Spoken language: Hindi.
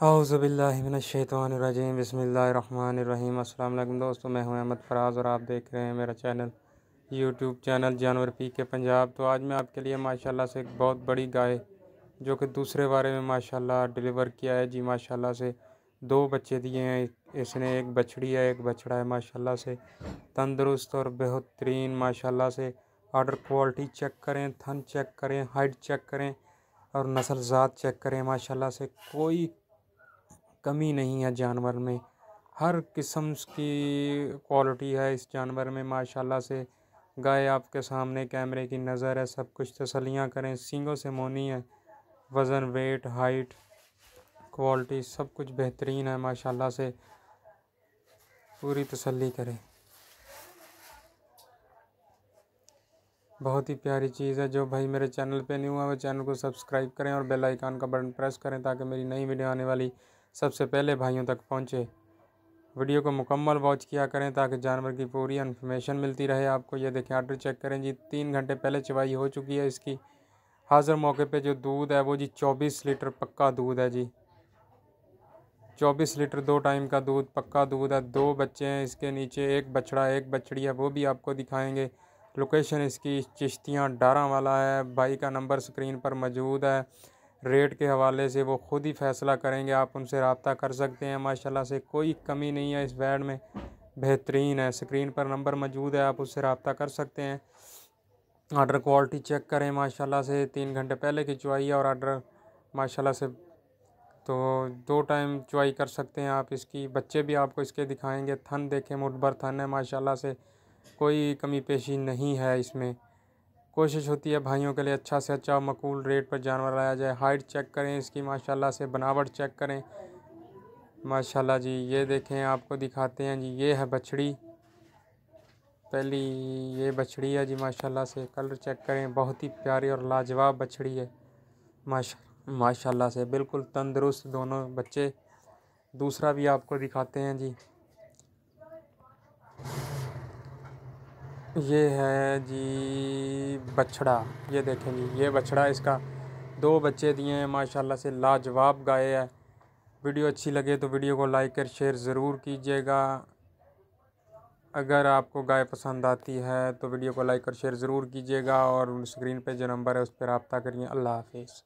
हाउज़बिल्लिमिनशैतरजीम बसमीम अल्लाम दोस्तों मैं हूं अहमद फराज और आप देख रहे हैं मेरा चैनल यूट्यूब चैनल जानवर पी के पंजाब तो आज मैं आपके लिए माशाल्लाह से एक बहुत बड़ी गाय जो कि दूसरे बारे में माशाल्लाह डिलीवर किया है जी माशाल्लाह से दो बच्चे दिए हैं इसने एक बछड़ी है एक बछड़ा है माशा से तंदरुस्त और बेहतरीन माशा से आर्डर क्वालिटी चेक करें थन चेक करें हाइट चेक करें और नसल ज़ात चेक करें माशाल्लाह से कोई कमी नहीं है जानवर में हर किस्म की क्वालिटी है इस जानवर में माशाल्लाह से गाय आपके सामने कैमरे की नज़र है सब कुछ तसलियाँ करें सींगों से मोनी है वज़न वेट हाइट क्वालिटी सब कुछ बेहतरीन है माशाल्लाह से पूरी तसल्ली करें बहुत ही प्यारी चीज़ है जो भाई मेरे चैनल पे नहीं हुआ है चैनल को सब्सक्राइब करें और बेल आइकन का बटन प्रेस करें ताकि मेरी नई वीडियो आने वाली सबसे पहले भाइयों तक पहुँचे वीडियो को मुकम्मल वॉच किया करें ताकि जानवर की पूरी इन्फॉर्मेशन मिलती रहे आपको यह देखें आर्डर चेक करें जी तीन घंटे पहले चवाई हो चुकी है इसकी हाजिर मौके पे जो दूध है वो जी चौबीस लीटर पक्का दूध है जी चौबीस लीटर दो टाइम का दूध पक्का दूध है दो बच्चे हैं इसके नीचे एक बछड़ा एक बछड़ी है वो भी आपको दिखाएँगे लोकेशन इसकी चिश्तियाँ डारा वाला है भाई का नंबर स्क्रीन पर मौजूद है रेट के हवाले से वो ख़ुद ही फ़ैसला करेंगे आप उनसे रबता कर सकते हैं माशाल्लाह से कोई कमी नहीं है इस बैड में बेहतरीन है स्क्रीन पर नंबर मौजूद है आप उससे रबता कर सकते हैं आर्डर क्वालिटी चेक करें माशाल्लाह से तीन घंटे पहले की चुवाई और आर्डर माशाल्लाह से तो दो टाइम चुवाई कर सकते हैं आप इसकी बच्चे भी आपको इसके दिखाएंगे थन देखें मुठभर थन है माशाल्लाह से कोई कमी पेशी नहीं है इसमें कोशिश होती है भाइयों के लिए अच्छा से अच्छा मकूल रेट पर जानवर लाया जाए हाइट चेक करें इसकी माशाल्लाह से बनावट चेक करें माशाल्लाह जी ये देखें आपको दिखाते हैं जी ये है बछड़ी पहली ये बछड़ी है जी माशाल्लाह से कलर चेक करें बहुत ही प्यारी और लाजवाब बछड़ी है माशा माशाल्लाह से बिल्कुल तंदुरुस्त दोनों बच्चे दूसरा भी आपको दिखाते हैं जी ये है जी बछड़ा ये देखें जी ये बछड़ा इसका दो बच्चे दिए हैं माशाल्लाह से लाजवाब गाय है वीडियो अच्छी लगे तो वीडियो को लाइक और शेयर ज़रूर कीजिएगा अगर आपको गाय पसंद आती है तो वीडियो को लाइक और शेयर ज़रूर कीजिएगा और स्क्रीन पे जो नंबर है उस पर रबता करिए अल्लाह हाफिज़